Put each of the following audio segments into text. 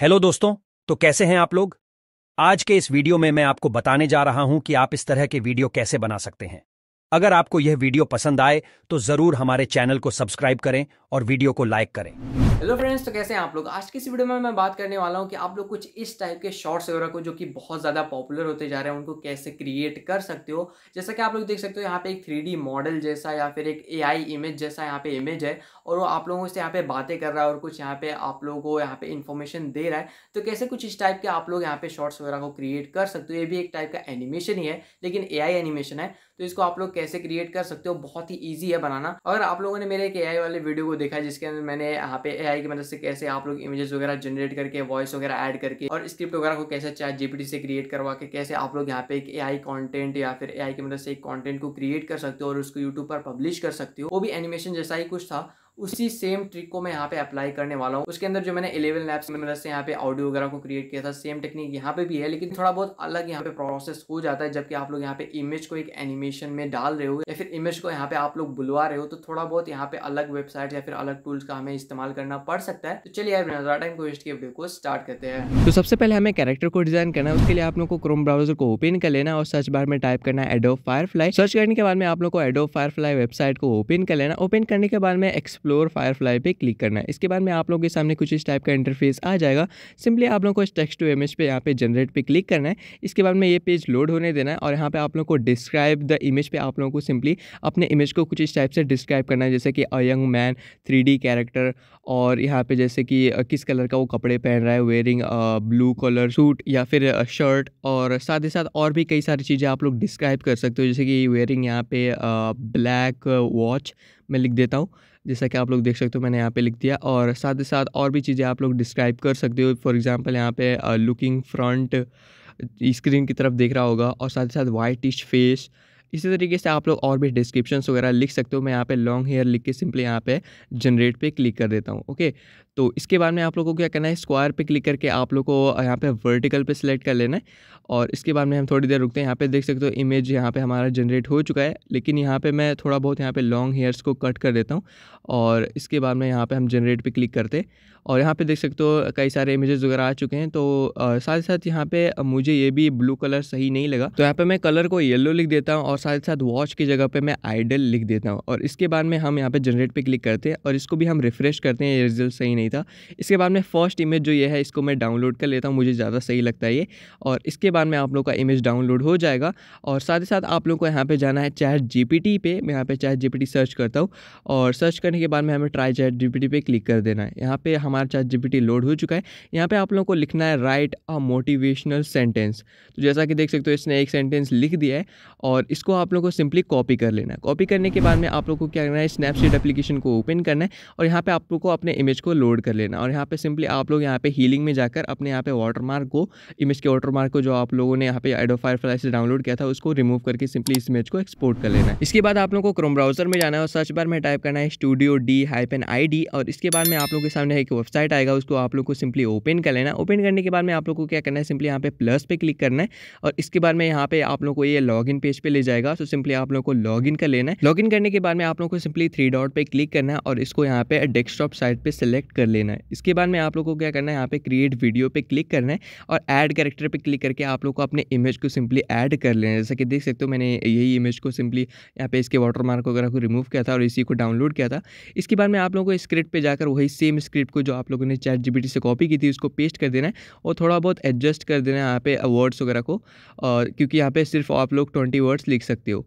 hello दोस्तों तो कैसे हैं आप लोग आज के इस वीडियो में मैं आपको बताने जा रहा हूं कि आप इस तरह के वीडियो कैसे बना सकते हैं अगर आपको यह वीडियो पसंद आए तो जरूर हमारे चैनल को सब्सक्राइब करें और वीडियो को लाइक करें हेलो फ्रेंड्स तो कैसे हैं आप लोग आज की इस वीडियो में मैं बात करने वाला हूं कि आप लोग कुछ इस टाइप के शॉर्ट्स वगैरह को जो कि बहुत ज़्यादा पॉपुलर होते जा रहे हैं उनको कैसे क्रिएट कर सकते हो जैसा कि आप लोग देख सकते हो यहाँ पे एक थ्री मॉडल जैसा या फिर एक एआई इमेज जैसा यहाँ पे इमेज है और वो आप लोगों से यहाँ पे बातें कर रहा है और कुछ यहाँ पे आप लोगों को यहाँ पे इन्फॉर्मेशन दे रहा है तो कैसे कुछ इस टाइप के आप लोग यहाँ पे शॉर्ट्स वगैरह को क्रिएट कर सकते हो ये भी एक टाइप का एनिमेशन ही है लेकिन ए एनिमेशन है तो इसको आप लोग कैसे क्रिएट कर सकते हो बहुत ही ईजी है बनाना अगर आप लोगों ने मेरे एक ए वाले वीडियो को देखा जिसके अंदर मैंने यहाँ पे आई मदद मतलब से कैसे आप लोग इमेजेस वगैरह जनरेट करके वॉइस वगैरह ऐड करके और स्क्रिप्ट वगैरह को कैसे चैट जीपीटी से क्रिएट करवा के कैसे आप लोग यहाँ पे एक एआई कंटेंट या फिर एआई की मदद मतलब से एक कंटेंट को क्रिएट कर सकते हो और उसको यूट्यूब पर पब्लिश कर सकते हो वो भी एनिमेशन जैसा ही कुछ था उसी सेम ट्रिक को मैं यहाँ पे अप्लाई करने वाला हूँ उसके अंदर जो मैंने इलेवन लैब्स में से यहाँ पे ऑडियो वगैरह को क्रिएट किया था सेम टेक्निक यहाँ पे भी है लेकिन थोड़ा बहुत अलग यहाँ पे प्रोसेस हो जाता है जबकि आप लोग यहाँ पे इमेज को एक एनिमेशन में डाल रहे हो या फिर इमेज को यहाँ पे आप लोग बुलवा रहे हो तो थोड़ा बहुत यहाँ पे अलग वेबसाइट या फिर अलग टूल्स का हमें इस्तेमाल करना पड़ सकता है तो चलिए टाइम को वेस्ट किए वीडियो को स्टार्ट करते हैं तो सबसे पहले हमें कैरेक्टर को डिजाइन करना है उसके लिए आप लोग को क्रोम ब्राउजर को ओपन कर लेना और सर्च बार में टाइप करना है एडो फायर सर्च करने के बाद में आप लोग को एडो फायर वेबसाइट को ओपन कर लेना ओपन करने के बाद में एक्सप्लोर एक्सप्लोर फायरफ्लाई पे क्लिक करना है इसके बाद में आप लोगों के सामने कुछ इस टाइप का इंटरफेस आ जाएगा सिंपली आप लोगों को इस टेक्स्ट टू इमेज पे यहाँ पे जनरेट पे क्लिक करना है इसके बाद में ये पेज लोड होने देना है और यहाँ पे आप लोगों को डिस्क्राइब द इमेज पे आप लोगों को सिंपली अपने इमेज को कुछ इस टाइप से डिस्क्राइब करना है जैसे कि a young man three character और यहाँ पे जैसे कि किस कलर का वो कपड़े पहन रहा है वेयरिंग ब्लू कलर सूट या फिर शर्ट और साथ ही साथ और भी कई सारी चीज़ें आप लोग डिस्क्राइब कर सकते हो जैसे कि वेयरिंग यहाँ पे ब्लैक वॉच मैं लिख देता हूँ जैसा कि आप लोग देख सकते हो मैंने यहाँ पे लिख दिया और साथ ही साथ और भी चीज़ें आप लोग डिस्क्राइब कर सकते हो फॉर एग्जांपल यहाँ पे लुकिंग फ्रंट स्क्रीन की तरफ देख रहा होगा और साथ ही साथ वाइटिश फेस इसी तरीके से आप लोग और भी डिस्क्रिप्शन वगैरह लिख सकते हो मैं यहाँ पे लॉन्ग हेयर लिख के सिंपली यहाँ पे जनरेट पे क्लिक कर देता हूँ ओके तो इसके बाद में आप लोगों को क्या करना है स्क्वायर पे क्लिक करके आप लोग को यहाँ पे वर्टिकल पे सिलेक्ट कर लेना है और इसके बाद में हम थोड़ी देर रुकते हैं यहाँ पे देख सकते हो इमेज यहाँ पे हमारा जनरेट हो चुका है लेकिन यहाँ पे मैं थोड़ा बहुत यहाँ पे लॉन्ग हेयर्स को कट कर देता हूँ और इसके बाद में यहाँ पे हम जनरेट पे क्लिक करते और यहाँ पे देख सकते हो कई सारे इमेजेस वगैरह आ चुके हैं तो साथ ही साथ यहाँ पे मुझे ये भी ब्लू कलर सही नहीं लगा तो यहाँ पे मैं कलर को येलो लिख देता हूँ और और साथ साथ वॉच की जगह पे मैं आइडल लिख देता हूँ और इसके बाद में हम यहाँ पे जनरेट पे क्लिक करते हैं और इसको भी हम रिफ़्रेश करते हैं ये रिजल्ट सही नहीं था इसके बाद में फर्स्ट इमेज जो ये है इसको मैं डाउनलोड कर लेता हूँ मुझे ज़्यादा सही लगता है ये और इसके बाद में आप लोग का इमेज डाउनलोड हो जाएगा और साथ ही साथ आप लोग को यहाँ पर जाना है चैट जी पे मैं यहाँ पर चैट जी सर्च करता हूँ और सर्च करने के बाद में हमें ट्राई चैट जी पे क्लिक कर देना है यहाँ पर हमारा चैट जी लोड हो चुका है यहाँ पर आप लोगों को लिखना है राइट अ मोटिवेशनल सेंटेंस तो जैसा कि देख सकते हो इसने एक सेंटेंस लिख दिया है और इसको इसको आप लोग को सिंपली कॉपी कर लेना है कॉपी करने के बाद में आप लोगों को क्या करना है स्नैपशीट एप्लीकेशन को ओपन करना है और यहाँ पे आप लोगों को अपने इमेज को लोड कर लेना और यहाँ पे सिंपली आप लोग यहाँ पे हीलिंग में जाकर अपने यहाँ पे वाटरमार्क को इमेज के वाटरमार्क को जो आप लोगों ने यहाँ पे एडो फ्लाई से डाउनलोड किया था उसको रिमूव करके सिंपली इस इमेज को एक्सपोर्ट कर लेना है इसके बाद आप लोग को क्रोम ब्राउजर में जाना है और सर्च बार में टाइप करना है स्टूडियो डी हाइपन आई और इसके बाद में आप लोग के सामने एक वेबसाइट आएगा उसको आप लोग को सिंपली ओपन कर लेना ओपन करने के बाद में आप लोग को क्या करना है सिंपली यहाँ पे प्लस पे क्लिक करना है और इसके बाद में यहाँ पे आप लोग को ये लॉग पेज पे ले जाएगा जाएगा तो सिंपली आप लोगों को लॉगिन कर लेना है लॉगिन करने के बाद में आप लोगों को सिंपली थ्री डॉट पे क्लिक करना है और इसको यहाँ पे डेस्कटॉप साइट पे सिलेक्ट कर लेना है इसके बाद में आप लोग को क्या करना है यहाँ पे क्रिएट वीडियो पे क्लिक करना है और एड कैरेक्टर पे क्लिक करके आप लोग को अपने इमेज को सिंपली एड कर लेना है जैसा कि देख सकते हो मैंने यही इमेज को सिंपली यहाँ पे इसके वाटर मार्क वगैरह को रिमूव किया था और इसी को डाउनलोड किया था इसके बाद में आप लोगों को स्क्रिप्ट पर जाकर वही सेम स्क्रिप्ट को जो आप लोगों ने चैट जीबीटी से कॉपी की थी उसको पेस्ट कर देना है और थोड़ा बहुत एडजस्ट कर देना है यहाँ पे वर्ड्स वगैरह को और क्योंकि यहाँ पे सिर्फ आप लोग ट्वेंटी वर्ड्स लिख सकते हो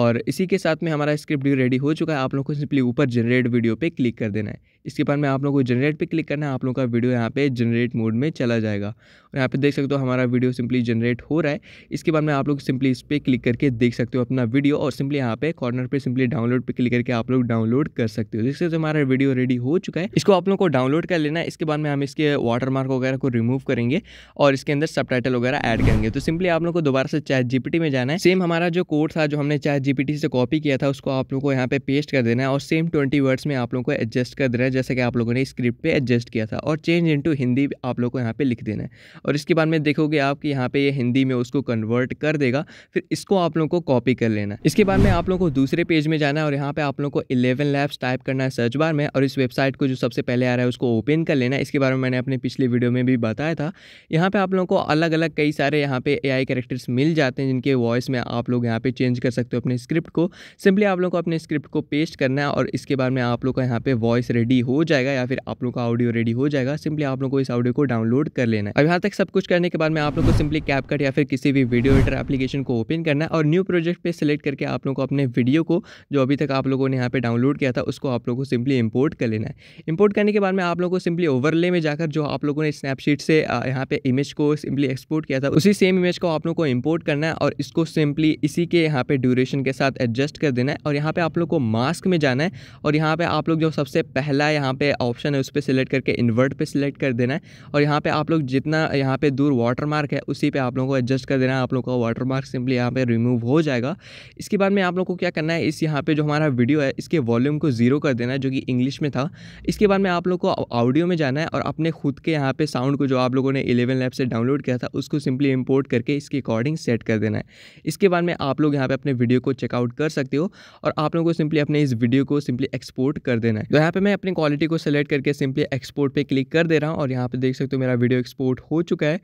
और इसी के साथ में हमारा स्क्रिप्ट भी रेडी हो चुका है आप लोग को सिंपली ऊपर जनरेट वीडियो पे क्लिक कर देना है इसके बाद में आप लोगों को जनरेट पे क्लिक करना है आप लोगों का वीडियो यहाँ पे जनरेट मोड में चला जाएगा और यहाँ पे देख सकते हो हमारा वीडियो सिंपली जनरेट हो रहा है इसके बाद में आप लोग सिंपली इस पर क्लिक करके देख सकते हो अपना वीडियो और सिंपली यहाँ पे कॉर्नर पर सिंपली डाउनलोड पर क्लिक करके आप लोग डाउनलोड कर सकते हो जिससे हमारा वीडियो रेडी हो चुका है इसको आप लोग को डाउनलोड कर लेना है इसके बाद में हम इसके वाटर मार्क वगैरह को रिमूव करेंगे और इसके अंदर सब वगैरह ऐड करेंगे तो सिंपली आप लोग को दोबारा से चैट जीपीटी में जाना है सेम हमारा जो कोड था जो हमने चैट जीपीटी से कॉपी किया था उसको आप लोग को यहाँ पे पेस्ट कर देना है और सेम ट्वेंटी वर्ड्स में आप लोग को एडजस्ट कर देना है है जैसे कि आप लोगों ने स्क्रिप्ट पे एडजस्ट किया था और चेंज इनटू हिंदी आप लोगों को यहाँ पे लिख देना है और इसके बाद में देखोगे आप कि यहाँ पे ये हिंदी में उसको कन्वर्ट कर देगा फिर इसको आप लोगों को कॉपी कर लेना इसके बाद में आप लोगों को दूसरे पेज में जाना है और यहाँ पर आप लोग को इलेवन लैब्स टाइप करना है सर्च बार में और इस वेबसाइट को जो सबसे पहले आ रहा है उसको ओपन कर लेना इसके बारे में मैंने अपने पिछले वीडियो में भी बताया था यहाँ पर आप लोगों को अलग अलग कई सारे यहाँ पे ए कैरेक्टर्स मिल जाते हैं जिनके वॉइस में आप लोग यहाँ पे चेंज कर सकते हो अपने स्क्रिप्ट को सिंपली आप लोगों को अपने स्क्रिप्ट को पेस्ट करना है और इसके बाद में आप लोग का यहाँ पे वॉइस रेडी रेडी हो जाएगा या फिर आप लोग का ऑडियो रेडी हो जाएगा सिंपली आप लोग को इस ऑडियो को डाउनलोड कर लेना है अब यहाँ तक सब कुछ करने के बाद में आप लोग को सिंपली कैपकट या फिर किसी भी वीडियो एडिटर एप्लीकेशन को ओपन करना है और न्यू प्रोजेक्ट पर सिलेक्ट करके आप लोग को अपने वीडियो को जो अभी तक आप लोगों ने यहाँ पर डाउनलोड किया था उसको आप लोग को सिंपली इंपोर्ट कर लेना है इंपोर्ट करने के बाद में आप लोग को सिंपली ओवरले में जाकर जो आप लोगों ने स्नैपशीट से यहाँ पे इमेज को सिंपली एक्सपोर्ट किया था उसी सेम इमेज को आप लोग को इम्पोर्ट करना है और इसको सिंपली इसी के यहाँ पे ड्यूरेशन के साथ एडजस्ट कर देना है और यहाँ पर आप लोग को मास्क में जाना है और यहाँ पर आप लोग जो सबसे पहला यहाँ पे ऑप्शन है उस पर सिलेक्ट करके इन्वर्ट पे सिलेक्ट कर देना है और यहाँ पे आप लोग जितना यहाँ पे दूर वाटर मार्क है उसी पे आप लोगों को एडजस्ट कर देना है आप लोगों का वाटर मार्क सिंपली यहाँ पे रिमूव हो जाएगा इसके बाद में आप लोग को क्या करना है इस यहाँ पर जो हमारा वीडियो है इसके वॉल्यूम को ज़ीरो कर देना है जो कि इंग्लिश में था इसके बाद में आप लोग को ऑडियो में जाना है और अपने खुद के यहाँ पर साउंड को जो आप लोगों ने इलेवन लैब से डाउनलोड किया था उसको सिंपली इम्पोर्ट करके इसकी अकॉर्डिंग सेट कर देना है इसके बाद में आप लोग यहाँ पर अपने वीडियो को चेकआउट कर सकते हो और आप लोगों को सिंपली अपने इस वीडियो को सिंपली एक्सपोर्ट कर देना है तो यहाँ पे मैं अपने क्वालिटी को सेलेक्ट करके सिंपली एक्सपोर्ट पे क्लिक कर दे रहा हूँ और यहाँ पे देख सकते हो मेरा वीडियो एक्सपोर्ट हो चुका है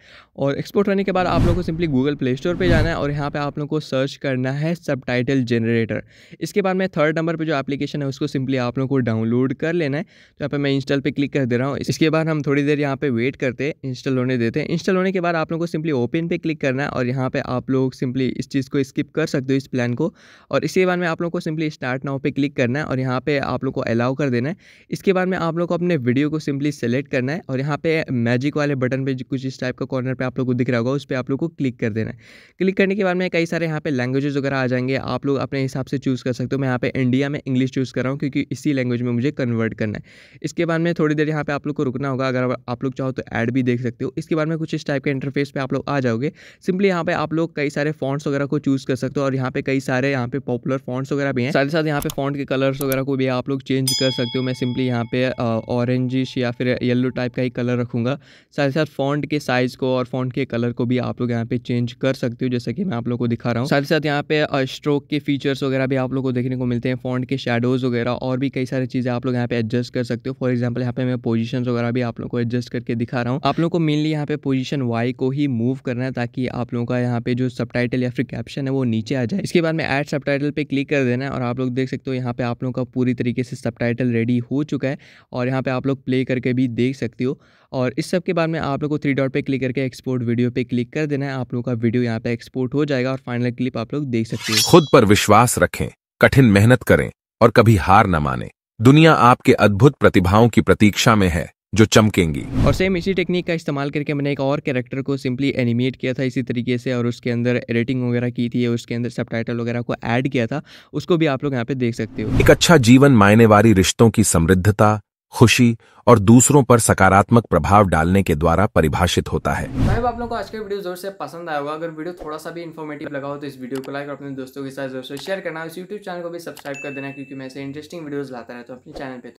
और एक्सपोर्ट होने के बाद आप लोग को सिंपली गूगल प्ले स्टोर पर जाना है और यहाँ पर आप लोग को सर्च करना है सब जनरेटर इसके बाद में थर्ड नंबर पर जो एप्लीकेशन है उसको सिंपली आप लोग को डाउनलोड कर लेना है तो यहाँ पर मैं इंस्टॉल पर क्लिक कर दे रहा हूँ इसके बाद हम थोड़ी देर यहाँ पर वेट करते हैं इंस्टॉल होने देते हैं इंस्टॉल होने के बाद आप लोग को सिंपली ओपन पर क्लिक करना है और यहाँ पर आप लोग सिंपली इस चीज़ को स्किप कर सकते हो इस प्लान को और इसके बाद में आप लोग को सिंपली स्टार्ट नाउ पे क्लिक करना है और यहाँ पे आप लोग को अलाउ कर देना है इसके इसके बाद में आप लोग को अपने वीडियो को सिंपली सेलेक्ट करना है और यहाँ पे मैजिक वाले बटन पे कुछ इस टाइप का कॉर्नर पे आप लोग को दिख रहा होगा उस पर आप लोग को क्लिक कर देना है क्लिक करने के बाद में कई सारे यहाँ पे लैंग्वेजेज वगैरह आ जाएंगे आप लोग अपने हिसाब से चूज़ कर सकते हो मैं यहाँ पे इंडिया में इंग्लिश चूज़ कर रहा हूँ क्योंकि इसी लैंग्वेज में मुझे कन्वर्ट करना है इसके बाद में थोड़ी देर यहाँ पर आप लोग को रुकना होगा अगर आप लोग चाहो तो ऐड भी देख सकते हो इसके बाद में कुछ इस टाइप के इंटरफेस पर आप लोग आ जाओगे सिंपली यहाँ पर आप लोग कई सारे फॉन्ट्स वगैरह को चूज़ कर सकते हो और यहाँ पे कई सारे यहाँ पे पॉपुलर फॉन्ट्स वगैरह भी हैं साथ ही साथ यहाँ पे फॉन्ट के कलर्स वगैरह को भी आप लोग चेंज कर सकते हो मैं सिंपली यहाँ पे ऑरेंजिश या फिर येलो टाइप का ही कलर रखूँगा साथ ही साथ फॉन्ट के साइज़ को और फॉन्ट के कलर को भी आप लोग यहाँ पे चेंज कर सकते हो जैसे कि मैं आप लोग को दिखा रहा हूँ साथ ही साथ यहाँ पे स्ट्रोक के फीचर्स वगैरह भी आप लोग को देखने को मिलते हैं फॉन्ट के शेडोज़ वगैरह और भी कई सारी चीज़ें आप लोग यहाँ पे एडजस्ट कर सकते हो फॉर एग्जाम्पल यहाँ पे मैं पोजिशन वगैरह भी आप लोग को एडजस्ट करके दिखा रहा हूँ आप लोग को मेनली यहाँ पे पोजिशन वाई को ही मूव करना है ताकि आप लोगों का यहाँ पे जो सब या फिर कैप्शन है वो नीचे आ जाए इसके बाद में एड सब पे क्लिक कर देना है और आप लोग देख सकते हो यहाँ पे आप लोगों का पूरी तरीके से सब रेडी हो चुका है चुका है और यहाँ पे आप लोग प्ले करके भी देख सकते हो और इस सब के बाद में आप लोग को थ्री डॉट पे क्लिक करके एक्सपोर्ट वीडियो पे क्लिक कर देना है आप लोग का वीडियो यहाँ पे एक्सपोर्ट हो जाएगा और फाइनल क्लिप आप लोग देख सकते हो खुद पर विश्वास रखें कठिन मेहनत करें और कभी हार न माने दुनिया आपके अद्भुत प्रतिभाओं की प्रतीक्षा में है जो चमकेंगी और सेम इसी टेक्निक का इस्तेमाल करके मैंने एक और कैरेक्टर को सिंपली एनिमेट किया था इसी तरीके से और उसके अंदर एडिटिंग वगैरह की थी उसके अंदर सब वगैरह को ऐड किया था उसको भी आप लोग यहाँ पे देख सकते हो एक अच्छा जीवन मायने वाली रिश्तों की समृद्धता खुशी और दूसरों पर सकारात्मक प्रभाव डालने के द्वारा परिभाषित होता है आप लोगों को आज का वीडियो जोर से पसंद आया होगा अगर वीडियो थोड़ा सा भी इन्फॉर्मेटिव लगा हो तो इस वीडियो को लाइक और अपने दोस्तों के साथ जोर से शेयर करना इस यूट्यूब चैनल को भी सब्सक्राइब कर देना क्योंकि मैं ऐसे इंटरेस्टिंग वीडियोज लाता रहता तो हूँ अपने चैनल पर